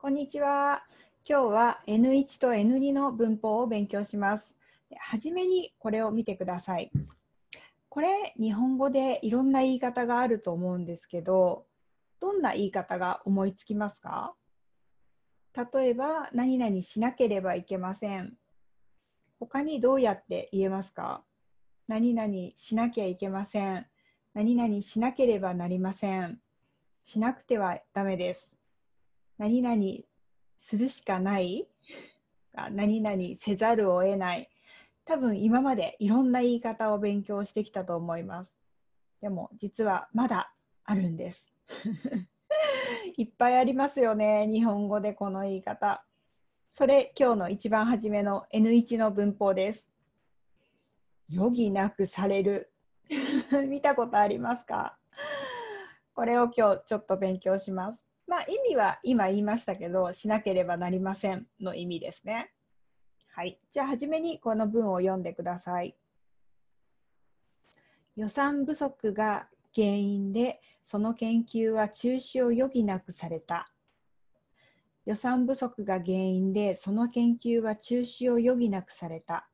こんにちは。今日は N1 と N2 の文法を勉強します。はじめにこれを見てください。これ、日本語でいろんな言い方があると思うんですけど、どんな言い方が思いつきますか例えば、何々しなければいけません。他にどうやって言えますか何々しなきゃいけません。何々しなければなりません。しなくてはダメです。何々するしかない何々せざるを得ない多分今までいろんな言い方を勉強してきたと思いますでも実はまだあるんです いっぱいありますよね日本語でこの言い方それ今日の一番初めの N1 の文法です余儀なくされる 見たことありますかこれを今日ちょっと勉強しますまあ、意味は今言いましたけど、しなければなりませんの意味ですね。はい。じゃあ、初めにこの文を読んでください。予算不足が原因で、その研究は中止を余儀なくされた。予算不足が原因で、その研究は中止を余儀なくされた。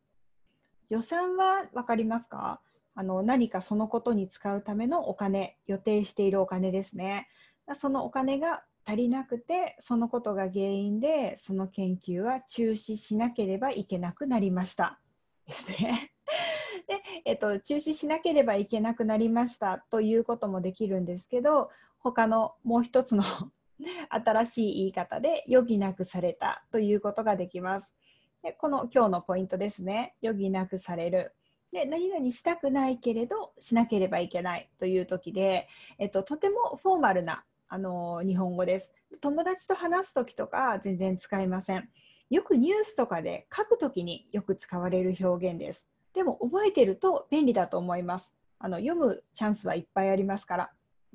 予算は分かりますかあの何かそのことに使うためのお金、予定しているお金ですね。そのお金が足りなくてそのことが原因でその研究は中止しなければいけなくなりましたですね で、えっと、中止しなければいけなくなりましたということもできるんですけど他のもう一つの 新しい言い方で余儀なくされたということができます。でこの今日のポイントですね余儀なくされるで何々したくないけれどしなければいけないという時で、えっと、とてもフォーマルなあの日本語です。友達と話す時とか全然使いません。よくニュースとかで書く時によく使われる表現です。でも覚えてると便利だと思います。あの読むチャンスはいっぱいありますから。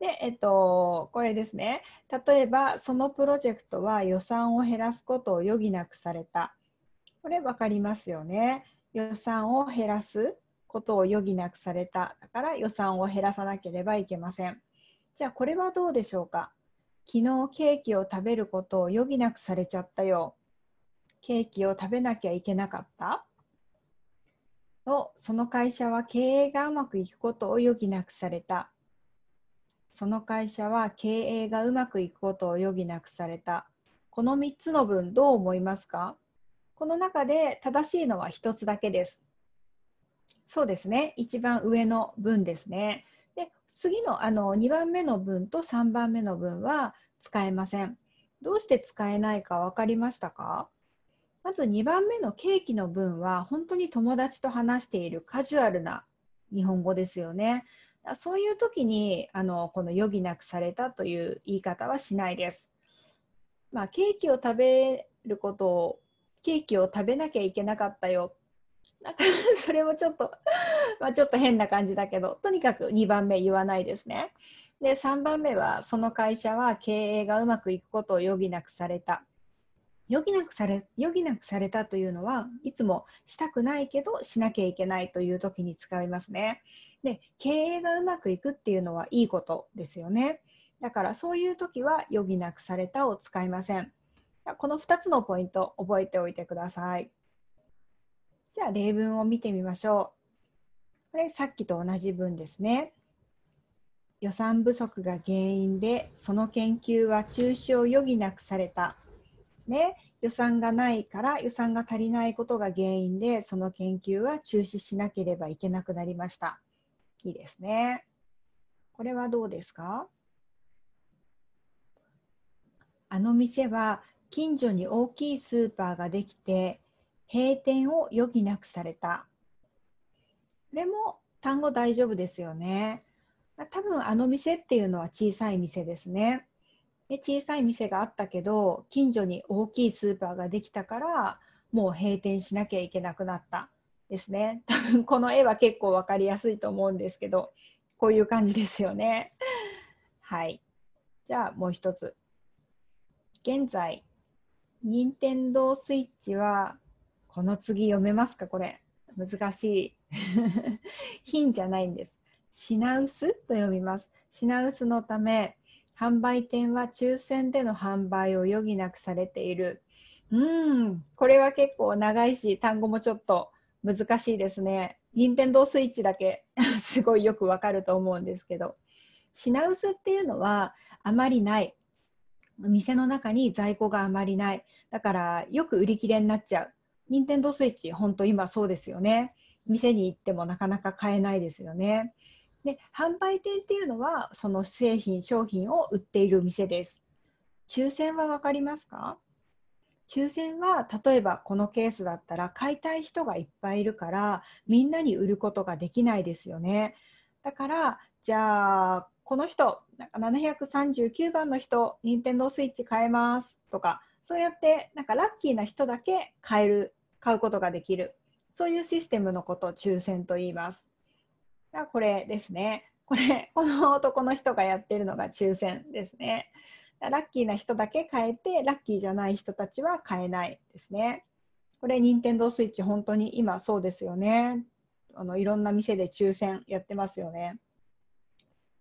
で、えっと、これですね。例えば、そのプロジェクトは予算を減らすことを余儀なくされた。これ分かりますよね。予算を減らすことを余儀なくされた。だから予算を減らさなければいけません。じゃあこれはどうでしょうか昨日ケーキを食べることを余儀なくされちゃったよ。ケーキを食べなきゃいけなかったと、その会社は経営がうまくいくことを余儀なくされた。その会社は経営がうまくいくことを余儀なくされた。この3つの文どう思いますかこの中で正しいのは1つだけです。そうですね。一番上の文ですね。で、次のあの2番目の文と3番目の文は使えません。どうして使えないか分かりましたかまず2番目のケーキの文は本当に友達と話しているカジュアルな日本語ですよね。そういう時にあのこの余儀なくされたという言い方はしないです。まあ、ケーキを食べることをケーキを食べなきゃいけなかったよなんか それもちょっと まあちょっと変な感じだけどとにかく2番目言わないですね。で3番目はその会社は経営がうまくいくことを余儀なくされた。余儀なくされ余儀なくされたというのはいつもしたくないけどしなきゃいけないという時に使いますね。で経営がうまくいくっていうのはいいことですよね。だからそういう時は余儀なくされたを使いません。この2つのポイント覚えておいてください。じゃあ例文を見てみましょう。これさっきと同じ文ですね。予算不足が原因でその研究は中止を余儀なくされた。ね、予算がないから予算が足りないことが原因でその研究は中止しなければいけなくなりました。いいですね。これはどうですかあの店は近所に大きいスーパーができて閉店を余儀なくされた。これも単語大丈夫ですよね。多分あの店っていうのは小さい店ですね。で小さい店があったけど近所に大きいスーパーができたからもう閉店しなきゃいけなくなったですね。多 分この絵は結構分かりやすいと思うんですけどこういう感じですよね。はい。じゃあもう一つ。現在、任天堂 switch はこの次読めますかこれ難しい 品じゃないんです品薄と読みます品薄のため販売店は抽選での販売を余儀なくされているうんこれは結構長いし単語もちょっと難しいですね任天堂スイッチだけ すごいよくわかると思うんですけど品薄っていうのはあまりない店の中に在庫があまりないだからよく売り切れになっちゃう任天堂スイッチ本当今そうですよね店に行ってもなかなか買えないですよねで販売店っていうのはその製品商品を売っている店です抽選は分かりますか抽選は例えばこのケースだったら買いたい人がいっぱいいるからみんなに売ることができないですよねだからじゃあこの人なんか739番の人任天堂スイッチ買えますとかそうやってなんかラッキーな人だけ買える買うことができるそういうシステムのことを抽選と言います。がこれですね。これ、この男の人がやってるのが抽選ですね。ラッキーな人だけ買えて、ラッキーじゃない人たちは買えないですね。これ、任天堂スイッチ本当に今そうですよね。あのいろんな店で抽選やってますよね。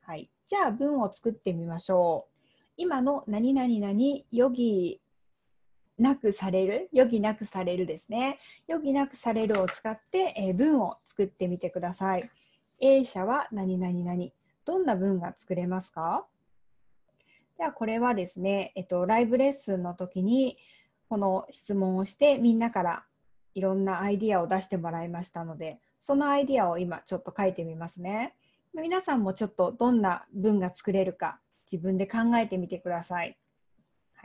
はい。じゃあ、文を作ってみましょう。今の何々何、ヨギなくされる余儀なくされるですね余儀なくされるを使って、えー、文を作ってみてください A 社は何々何どんな文が作れますかではこれはですね、えっと、ライブレッスンの時にこの質問をしてみんなからいろんなアイディアを出してもらいましたのでそのアイディアを今ちょっと書いてみますね皆さんもちょっとどんな文が作れるか自分で考えてみてください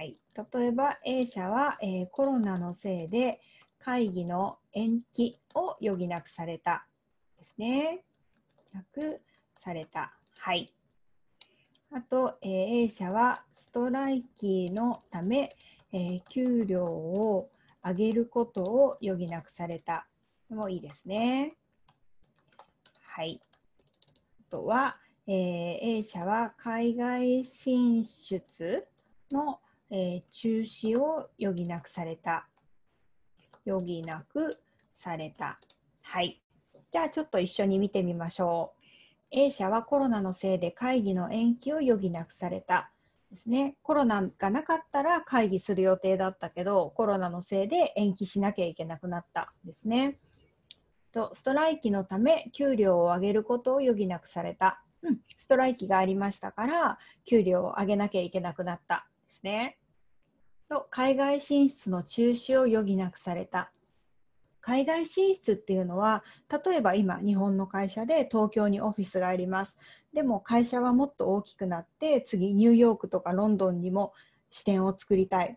はい、例えば A 社は、えー、コロナのせいで会議の延期を余儀なくされたですね。なくされた。はい。あと、えー、A 社はストライキのため、えー、給料を上げることを余儀なくされた。でもいいですね。はい。あとは、えー、A 社は海外進出のえー、中止を余儀なくされた。余儀なくされた。はい。じゃあちょっと一緒に見てみましょう。A 社はコロナのせいで会議の延期を余儀なくされた。ですね、コロナがなかったら会議する予定だったけどコロナのせいで延期しなきゃいけなくなったですね。とストライキのため給料を上げることを余儀なくされた、うん、ストライキがありましたから給料を上げなきゃいけなくなったですね。と海外進出の中止を余儀なくされた海外進出っていうのは例えば今日本の会社で東京にオフィスがありますでも会社はもっと大きくなって次ニューヨークとかロンドンにも支店を作りたい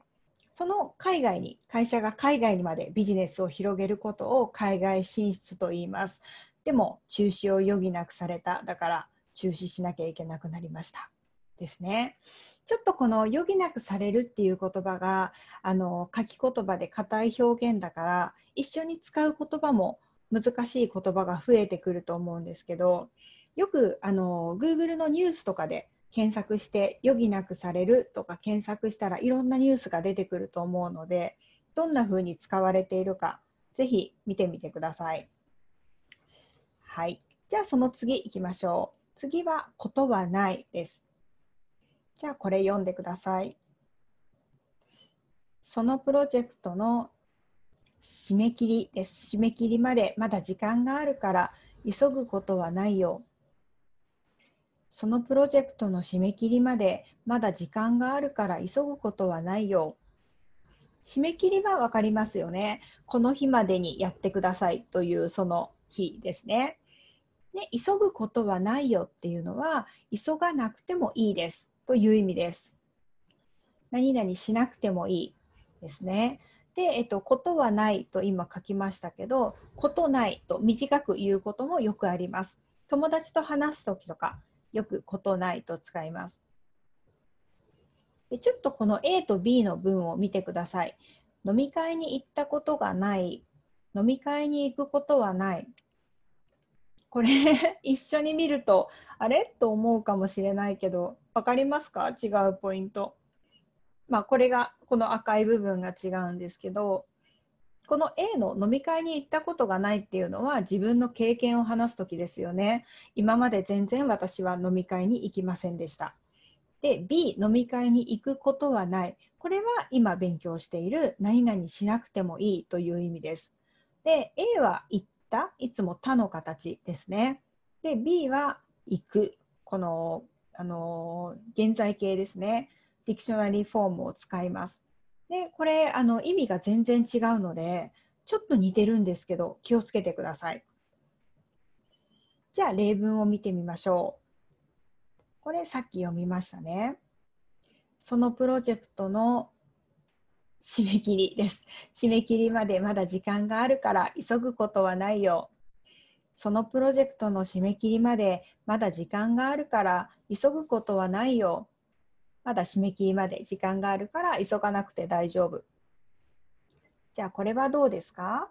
その海外に会社が海外にまでビジネスを広げることを海外進出と言いますでも中止を余儀なくされただから中止しなきゃいけなくなりましたですね。ちょっとこの余儀なくされるっていう言葉があの書き言葉で硬い表現だから一緒に使う言葉も難しい言葉が増えてくると思うんですけどよくあの Google のニュースとかで検索して余儀なくされるとか検索したらいろんなニュースが出てくると思うのでどんな風に使われているかぜひ見てみてください。はい。じゃあその次行きましょう。次はことはないです。じゃあこれ読んでください。そのプロジェクトの締め切りです。締め切りまでまだ時間があるから急ぐことはないよ。そのプロジェクトの締め切りまでまだ時間があるから急ぐことはないよ。締め切りは分かりますよね。この日までにやってくださいというその日ですね。で急ぐことはないよっていうのは急がなくてもいいです。という意味です。何々しなくてもいいですね。で、えっと、ことはないと今書きましたけど、ことないと短く言うこともよくあります。友達と話すときとか、よくことないと使います。でちょっとこの A と B の文を見てください。飲み会に行ったことがない、飲み会に行くことはない、これ 一緒に見るとあれと思うかもしれないけど分かりますか違うポイント。まあ、これがこの赤い部分が違うんですけどこの A の飲み会に行ったことがないっていうのは自分の経験を話す時ですよね。今まで全然私は飲み会に行きませんでした。で B 飲み会に行くことはないこれは今勉強している何々しなくてもいいという意味です。で A は行っったいつも他の形ですね。で B は行くこの、あのー、現在形ですねディクショナリーフォームを使います。でこれあの意味が全然違うのでちょっと似てるんですけど気をつけてください。じゃあ例文を見てみましょう。これさっき読みましたね。そのプロジェクトの締め切りです。締め切りまでまだ時間があるから急ぐことはないよ。そのプロジェクトの締め切りまでまだ時間があるから急ぐことはないよ。まだ締め切りまで時間があるから急がなくて大丈夫。じゃあこれはどうですか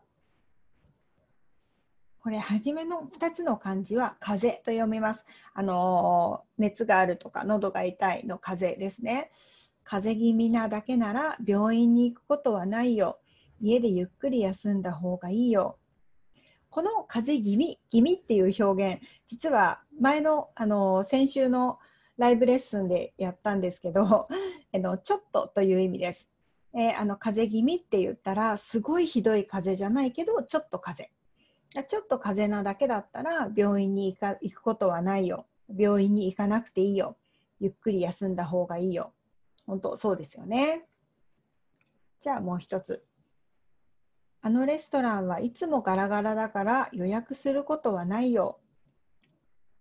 これ初めの2つの漢字は風邪と読みます。あの熱があるとか喉が痛いの風邪ですね。風邪気味なだけなら病院に行くことはないよ。家でゆっくり休んだ方がいいよ。この風邪気味気味っていう表現、実は前のあの先週のライブレッスンでやったんですけど、あのちょっとという意味です。えー、あの風邪気味って言ったらすごいひどい風邪じゃないけどちょっと風邪ちょっと風邪なだけだったら病院に行か行くことはないよ病院に行かなくていいよゆっくり休んだ方がいいよ本当そうですよね。じゃあもう一つ。あのレストランはいつもガラガラだから予約することはないよ。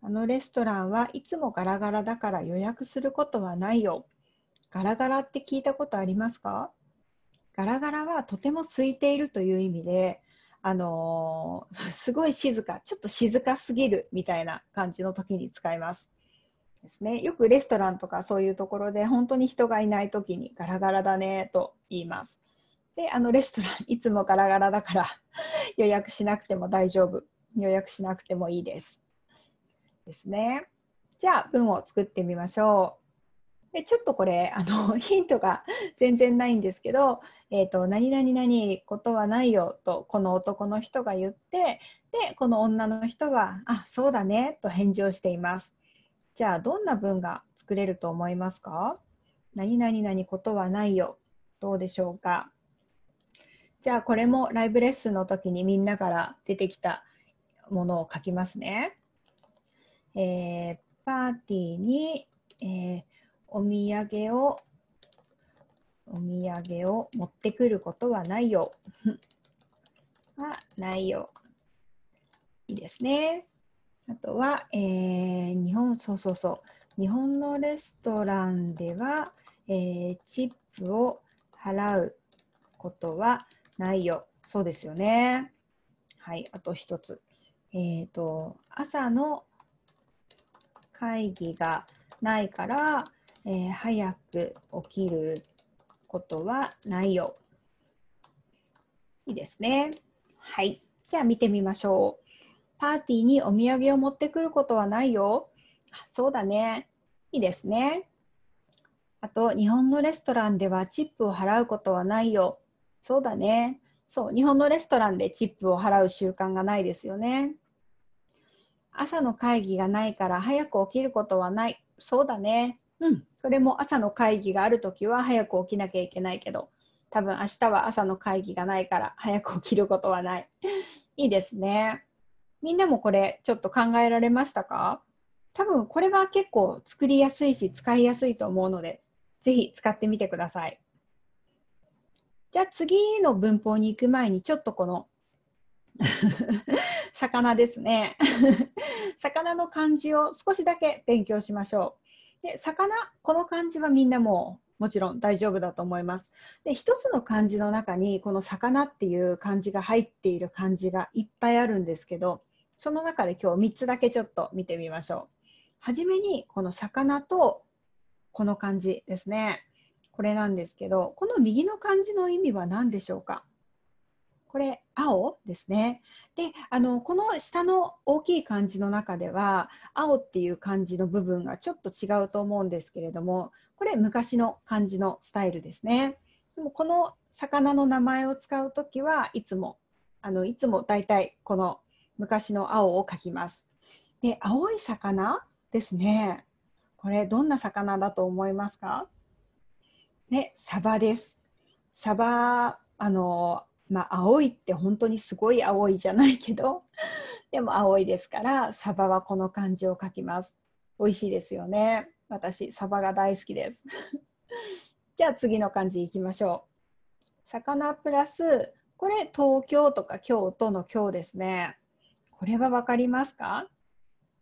あのレストランはいつもガラガラだから予約することはないよ。ガラガラって聞いたことありますかガラガラはとても空いているという意味で、あのー、すごい静か、ちょっと静かすぎるみたいな感じの時に使います。ですね。よくレストランとかそういうところで本当に人がいない時にガラガラだねと言います。で、あのレストランいつもガラガラだから 予約しなくても大丈夫。予約しなくてもいいです。ですね。じゃあ文を作ってみましょう。でちょっとこれあの ヒントが全然ないんですけど「えーと、何々何ことはないよ」とこの男の人が言ってでこの女の人は「あそうだね」と返事をしています。じゃあどんな文が作れると思いますか何々何ことはないよ。どうでしょうかじゃあこれもライブレッスンの時にみんなから出てきたものを書きますね。えー、パーティーに、えー、お土産をお土産を持ってくることはないよ。はないよ。いいですね。あとは、えー、日本、そうそうそう、日本のレストランでは、えー、チップを払うことはないよ。そうですよね。はい、あと一つ。えっ、ー、と、朝の会議がないから、えー、早く起きることはないよ。いいですね。はい。じゃあ見てみましょう。パーティーにお土産を持ってくることはないよ。あそうだね。いいですね。あと、日本のレストランではチップを払うことはないよ。そうだね。そう、日本のレストランでチップを払う習慣がないですよね。朝の会議がないから早く起きることはない。そうだね。うん、それも朝の会議があるときは早く起きなきゃいけないけど、多分明日は朝の会議がないから早く起きることはない。いいですね。みんなもこれちょっと考えられましたか多分これは結構作りやすいし使いやすいと思うので、ぜひ使ってみてください。じゃあ次の文法に行く前にちょっとこの 魚ですね 魚の漢字を少しだけ勉強しましょう。で魚この漢字はみんなもうもちろん大丈夫だと思います。で一つの漢字の中にこの魚っていう漢字が入っている漢字がいっぱいあるんですけどその中で今日3つだけちょっと見てみましょう。はじめにこの魚とこの漢字ですね。これなんですけど、この右の漢字の意味は何でしょうかこれ青ですね。で、あのこの下の大きい漢字の中では青っていう漢字の部分がちょっと違うと思うんですけれども、これ昔の漢字のスタイルですね。でもこの魚の名前を使う時はいつもあのいつもだいたいこの昔の青を描きます。で青い魚ですね。これどんな魚だと思いますかね、サバです。サバ、あの、まあ、青いって本当にすごい青いじゃないけど、でも青いですから、サバはこの漢字を書きます。美味しいですよね。私、サバが大好きです。じゃあ次の漢字いきましょう。魚プラス、これ東京とか京都の京ですね。これは分かりますか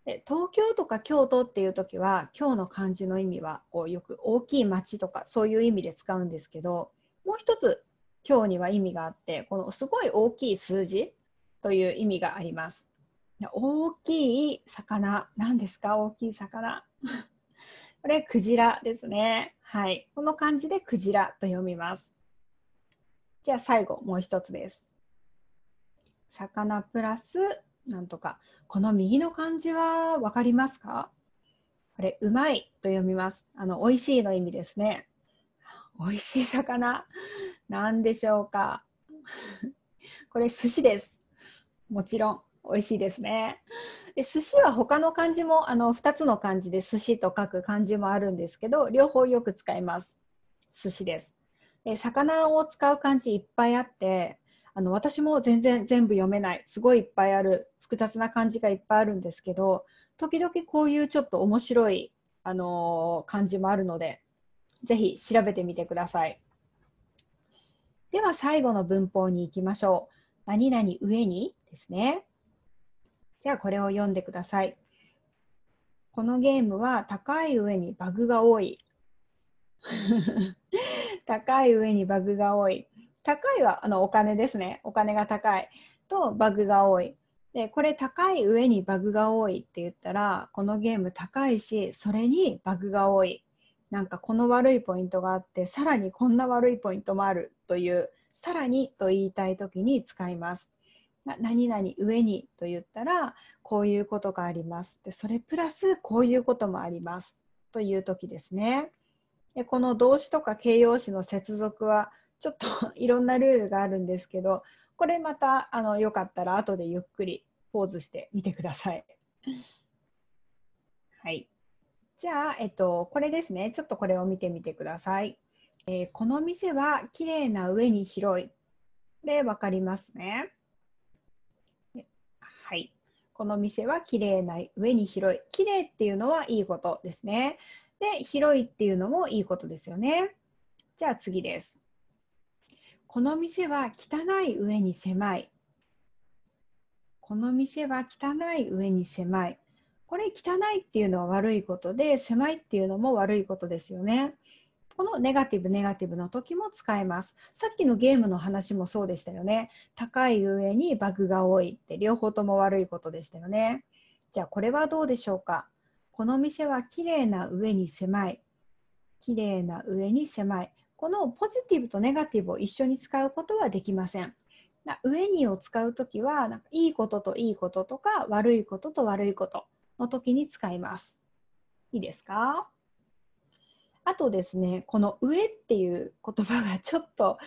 で東京とか京都っていう時は京の漢字の意味はこうよく大きい町とかそういう意味で使うんですけどもう一つ今日には意味があってこのすごい大きい数字という意味があります。大きい魚何ですか大きい魚 これクジラですね。はい、この漢字でクジラと読みます。じゃあ最後もう一つです。魚プラスなんとか。この右の漢字はわかりますかこれ、うまいと読みます。あの、美味しいの意味ですね。美味しい魚。なんでしょうか これ、寿司です。もちろん。美味しいですね。で寿司は他の漢字もあの二つの漢字で寿司と書く漢字もあるんですけど両方よく使います。寿司です。で魚を使う漢字いっぱいあってあの私も全然全部読めないすごいいっぱいある複雑な感じがいっぱいあるんですけど時々こういうちょっと面白い、あのー、感じもあるのでぜひ調べてみてくださいでは最後の文法に行きましょう何々上にですねじゃあこれを読んでくださいこのゲームは高い上にバグが多い 高い上にバグが多い高いはあのお金ですねお金が高いとバグが多いでこれ高い上にバグが多いって言ったらこのゲーム高いしそれにバグが多いなんかこの悪いポイントがあってさらにこんな悪いポイントもあるというさらにと言いたい時に使います。な何々上にと言ったらこういうことがありますでそれプラスこういうこともありますという時ですね。でこの動詞とか形容詞の接続はちょっと いろんなルールがあるんですけどこれまたあのよかったら後でゆっくりポーズしてみてください。はい。じゃあ、えっと、これですね。ちょっとこれを見てみてください。えー、この店は綺麗な上に広い。これ分かりますね。はい。この店は綺麗な上に広い。綺麗っていうのはいいことですね。で、広いっていうのもいいことですよね。じゃあ次です。この店は汚い上に狭い。この店は汚い上に狭い。これ汚いっていうのは悪いことで、狭いっていうのも悪いことですよね。このネガティブ、ネガティブの時も使えます。さっきのゲームの話もそうでしたよね。高い上にバグが多いって両方とも悪いことでしたよね。じゃあこれはどうでしょうか。この店は綺麗な上に狭い。綺麗な上に狭い。このポジティブとネガティブを一緒に使うことはできません。上にを使うときはなんかいいことといいこととか悪いことと悪いことの時に使います。いいですかあとですねこの「上」っていう言葉がちょっと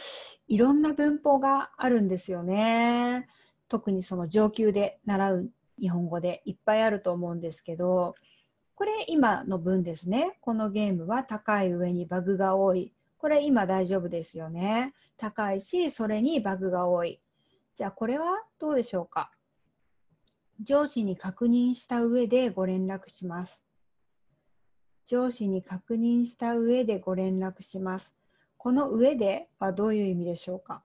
いろんな文法があるんですよね。特にその上級で習う日本語でいっぱいあると思うんですけどこれ今の文ですね。このゲームは高い上にバグが多いこれ今大丈夫ですよね。高いし、それにバグが多い。じゃあこれはどうでしょうか上司に確認した上でご連絡します。上司に確認した上でご連絡します。この上ではどういう意味でしょうか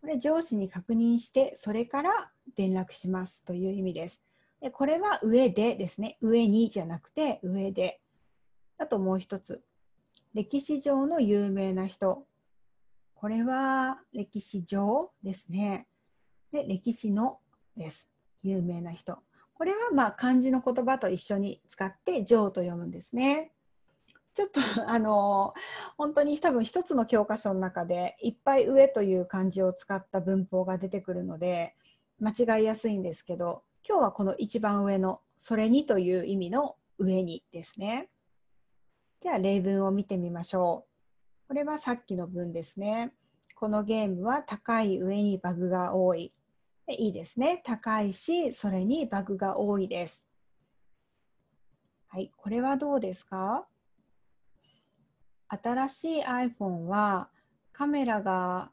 これ上司に確認して、それから連絡しますという意味です。でこれは上でですね。上にじゃなくて上で。あともう一つ。歴史上の有名な人。これは歴史上ですね。で、歴史のです。有名な人。これはまあ漢字の言葉と一緒に使って上と読むんですね。ちょっとあの本当に多分一つの教科書の中でいっぱい上という漢字を使った文法が出てくるので間違いやすいんですけど今日はこの一番上のそれにという意味の上にですね。じゃあ例文を見てみましょう。これはさっきの文ですね。このゲームは高い上にバグが多い。いいですね。高いし、それにバグが多いです。はい、これはどうですか新しい iPhone はカメラが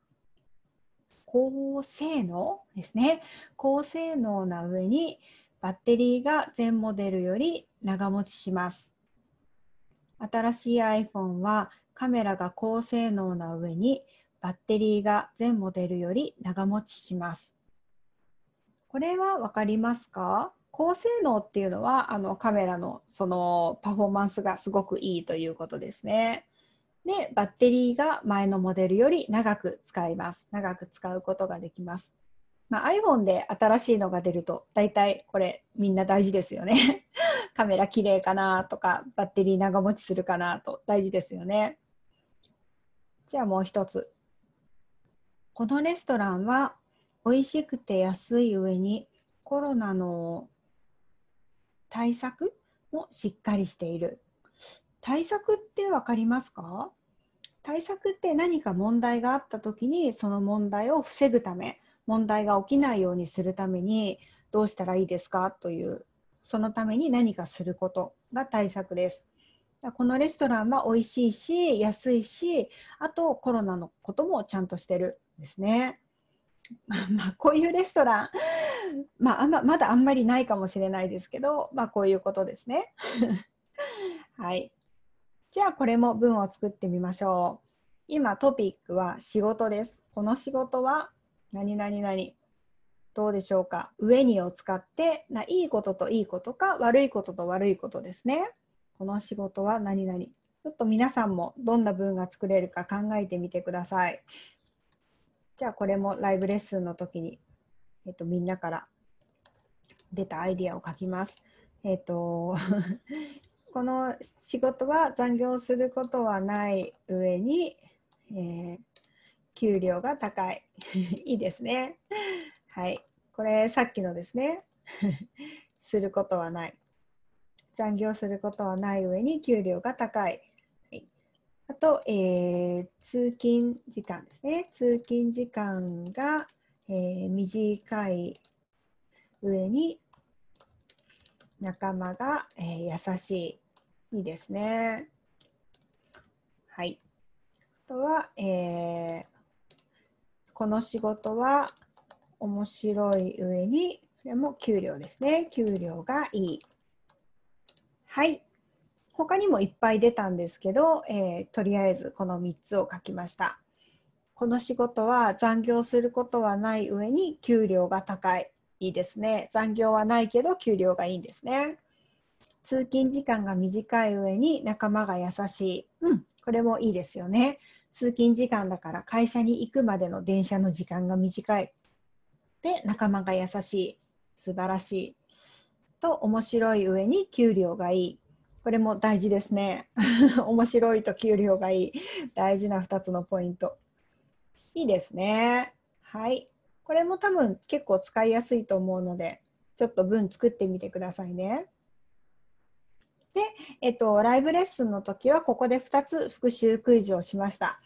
高性能ですね。高性能な上にバッテリーが全モデルより長持ちします。新しい iPhone はカメラが高性能な上にバッテリーが全モデルより長持ちします。これは分かりますか高性能っていうのはあのカメラのそのパフォーマンスがすごくいいということですね。でバッテリーが前のモデルより長く使います。長く使うことができます。まあ、iPhone で新しいのが出ると大体これみんな大事ですよねカメラ綺麗かなとかバッテリー長持ちするかなと大事ですよね。じゃあもう一つ。このレストランは美味しくて安い上にコロナの対策もしっかりしている。対策って分かりますか対策って何か問題があった時にその問題を防ぐため問題が起きないようにするためにどうしたらいいですかというそのために何かすることが対策です。このレストランは美味しいし安いしあとコロナのこともちゃんとしてるんですね。まあ、こういうレストラン、まあ、あんままだあんまりないかもしれないですけど、まあ、こういうことですね。はい、じゃあこれも文を作ってみましょう。今トピックは仕事です。この仕事は何々何どうでしょうか上にを使ってないいことといいことか悪いことと悪いことですねこの仕事は何々ちょっと皆さんもどんな文が作れるか考えてみてくださいじゃあこれもライブレッスンの時に、えっと、みんなから出たアイディアを書きますえっと この仕事は残業することはない上に、えー、給料が高い いいですねはい。これ、さっきのですね。することはない。残業することはない上に給料が高い。はい、あと、えー、通勤時間ですね。通勤時間が、えー、短い上に仲間が、えー、優しい。いいですね。はい。あとは、えー、この仕事は面白い上に、これも給料ですね。給料がいい。はい。他にもいっぱい出たんですけど、えー、とりあえずこの3つを書きました。この仕事は残業することはない上に給料が高い。いいですね。残業はないけど給料がいいんですね。通勤時間が短い上に仲間が優しい。うん、これもいいですよね。通勤時間だから会社に行くまでの電車の時間が短い。で仲間が優しい素晴らしいと面白い上に給料がいいこれも大事ですね 面白いと給料がいい大事な2つのポイントいいですねはいこれも多分結構使いやすいと思うのでちょっと文作ってみてくださいねで、えっと、ライブレッスンの時はここで2つ復習クイズをしました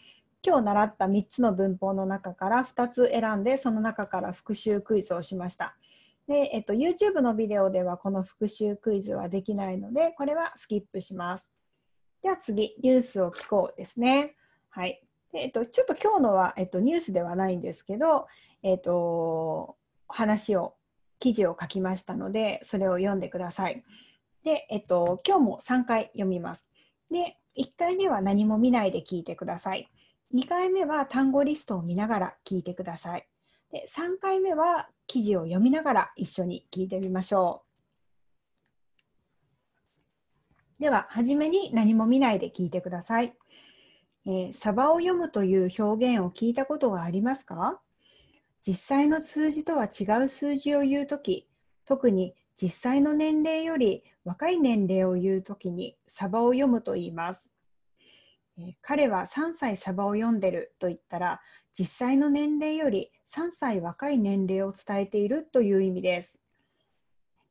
今日習った3つの文法の中から2つ選んでその中から復習クイズをしました。でえっと、YouTube のビデオではこの復習クイズはできないのでこれはスキップします。では次ニュースを聞こうですね。はいでえっと、ちょっと今日のは、えっと、ニュースではないんですけど、えっと、話を記事を書きましたのでそれを読んでください。で、えっと、今日も3回読みます。で1回目は何も見ないで聞いてください。2回目は単語リストを見ながら聞いてください。で3回目は記事を読みながら一緒に聞いてみましょう。では、はじめに何も見ないで聞いてください。えー、サバを読むという表現を聞いたことがありますか実際の数字とは違う数字を言うとき、特に実際の年齢より若い年齢を言うときにサバを読むと言います。え彼は3歳サバを読んでると言ったら実際の年齢より3歳若い年齢を伝えているという意味です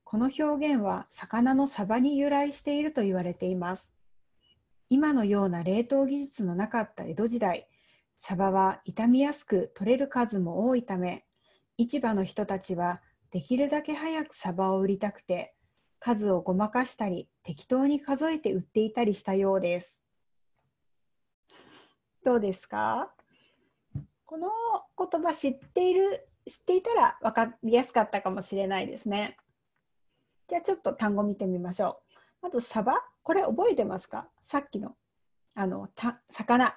この表現は魚のサバに由来していると言われています今のような冷凍技術のなかった江戸時代サバは傷みやすく取れる数も多いため市場の人たちはできるだけ早くサバを売りたくて数をごまかしたり適当に数えて売っていたりしたようですどうですかこの言葉知っている知っていたら分かりやすかったかもしれないですね。じゃあちょっと単語見てみましょう。まずサバこれ覚えてますかさっきのあのた魚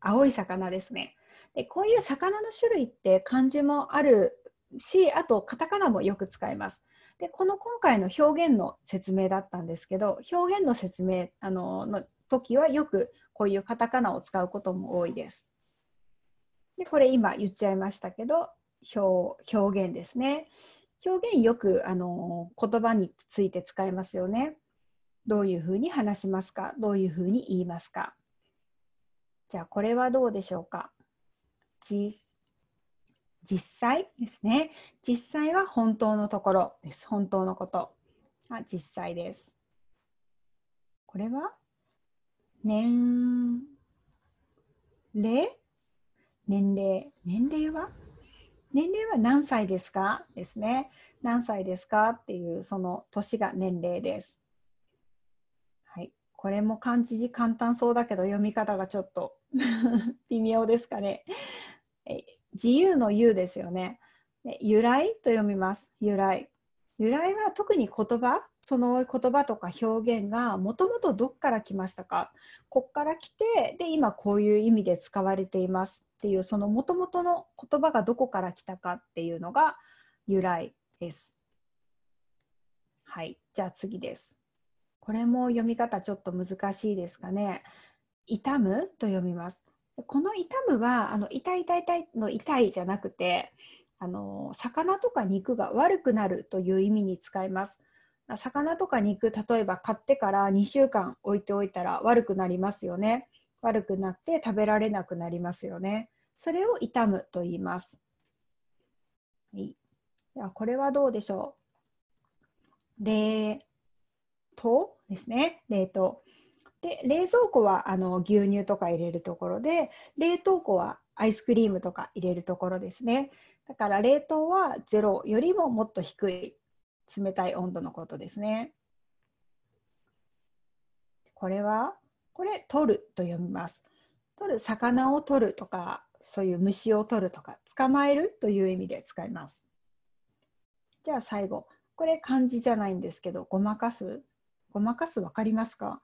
青い魚ですねで。こういう魚の種類って漢字もあるしあとカタカナもよく使います。でこの今回の表現の説明だったんですけど表現の説明あのの時はよくこういうカタカナを使うことも多いです。でこれ今言っちゃいましたけど表表現ですね。表現よくあの言葉について使いますよね。どういうふうに話しますかどういうふうに言いますかじゃあこれはどうでしょうか実際ですね。実際は本当のところです。本当のこと。あ実際です。これは年齢年齢。年齢は年齢は何歳ですかですね。何歳ですかっていうその年が年齢です。はい。これも漢字簡単そうだけど読み方がちょっと 微妙ですかね。自由の由ですよね。由来と読みます。由来。由来は特に言葉その言葉とか表現がもともとどっから来ましたかこっから来てで今こういう意味で使われていますっていうそのもともとの言葉がどこから来たかっていうのが由来です。はい、じゃあ次です。これも読み方ちょっと難しいですかね。痛むと読みます。この痛むはあの痛い痛い痛いの痛いじゃなくてあの魚とか肉が悪くなるという意味に使います。魚とか肉例えば買ってから2週間置いておいたら悪くなりますよね悪くなって食べられなくなりますよねそれを痛むと言います、はい、ではこれはどうでしょう冷凍ですね冷凍で冷蔵庫はあの牛乳とか入れるところで冷凍庫はアイスクリームとか入れるところですねだから冷凍は0よりももっと低い冷たい温度のことですね。これはこれ「取る」と読みます。取る魚を取るとかそういう虫を取るとか捕まえるという意味で使います。じゃあ最後これ漢字じゃないんですけどごまかすごまかすわかりますか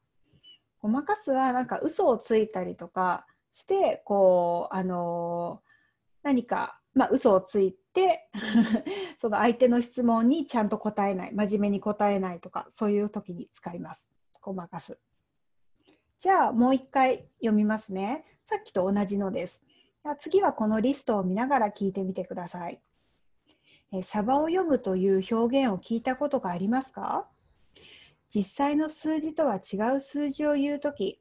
ごまかすはなんか嘘をついたりとかしてこうあのー、何かまあ嘘をついて その相手の質問にちゃんと答えない真面目に答えないとかそういう時に使いますごまかすじゃあもう一回読みますねさっきと同じのです次はこのリストを見ながら聞いてみてくださいえサバを読むという表現を聞いたことがありますか実際の数字とは違う数字を言うとき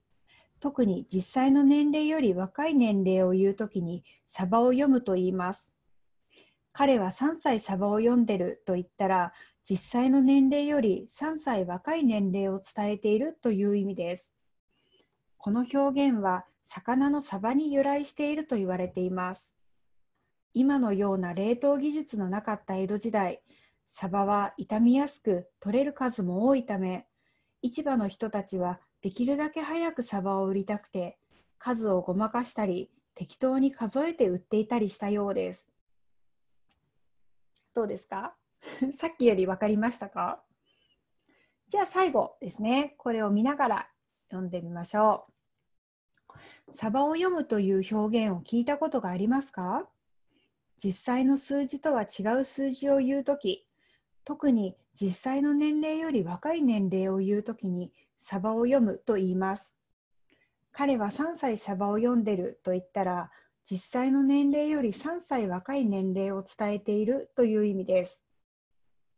特に実際の年齢より若い年齢を言うときにサバを読むと言います彼は3歳サバを読んでると言ったら実際の年齢より3歳若い年齢を伝えているという意味です。この表現は魚のサバに由来していると言われています。今のような冷凍技術のなかった江戸時代、サバは傷みやすく取れる数も多いため、市場の人たちはできるだけ早くサバを売りたくて、数をごまかしたり、適当に数えて売っていたりしたようです。どうですか さっきより分かりましたかじゃあ最後ですねこれを見ながら読んでみましょう。サバを読むという表現を聞いたことがありますか実際の数字とは違う数字を言うとき特に実際の年齢より若い年齢を言うときにサバを読むと言います。彼は3歳サバを読んでると言ったら実際の年齢より3歳若い年齢を伝えているという意味です。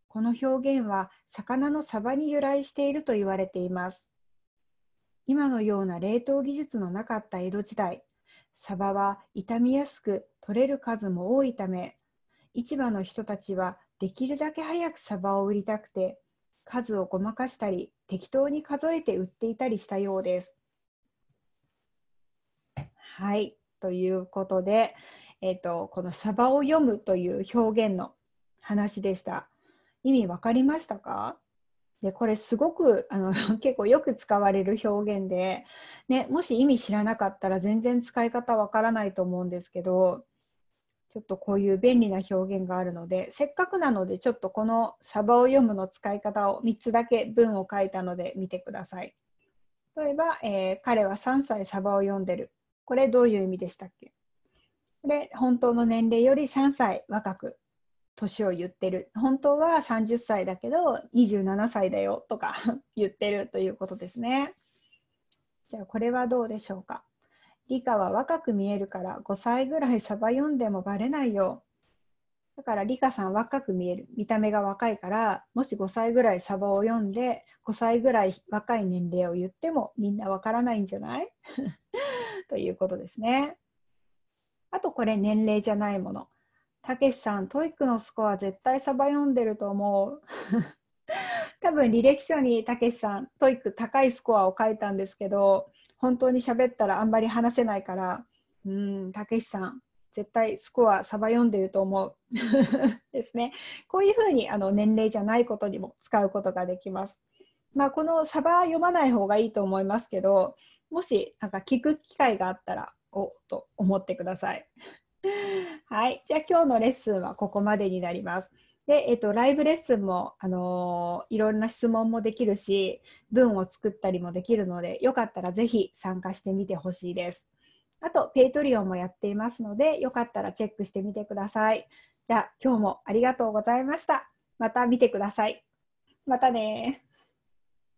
この表現は魚のサバに由来していると言われています。今のような冷凍技術のなかった江戸時代、サバは傷みやすく取れる数も多いため、市場の人たちはできるだけ早くサバを売りたくて、数をごまかしたり、適当に数えて売っていたりしたようです。はい。ということで、えーと、この「サバを読む」という表現の話でした。意味わかりましたかでこれすごくあの 結構よく使われる表現で、ね、もし意味知らなかったら全然使い方わからないと思うんですけどちょっとこういう便利な表現があるのでせっかくなのでちょっとこの「サバを読む」の使い方を3つだけ文を書いたので見てください。例えば、えー、彼は3歳サバを読んでる」これどういう意味でしたっけこれ本当の年齢より3歳若く年を言ってる本当は30歳だけど27歳だよとか 言ってるということですね。じゃあこれはどうでしょうか理科は若く見えるから5歳ぐらいサバ読んでもバレないよ。だから理科さん若く見える見た目が若いからもし5歳ぐらいサバを読んで5歳ぐらい若い年齢を言ってもみんなわからないんじゃないということですね。あとこれ年齢じゃないもの。たけしさん、トイックのスコア絶対サバ読んでると思う。多分履歴書にたけしさん、トイック高いスコアを書いたんですけど、本当に喋ったらあんまり話せないから、うん、たけしさん、絶対スコアサバ読んでると思う ですね。こういうふうにあの年齢じゃないことにも使うことができます。まあ、このサバ読まない方がいいと思いますけど、もしなんか聞く機会があったらおと思ってください。はい、じゃあ今日のレッスンはここまでになります。で、えっと、ライブレッスンも、あのー、いろんな質問もできるし文を作ったりもできるのでよかったらぜひ参加してみてほしいです。あと、ペイトリオンもやっていますので、よかったらチェックしてみてください。じゃあ、今日もありがとうございました。また見てください。またね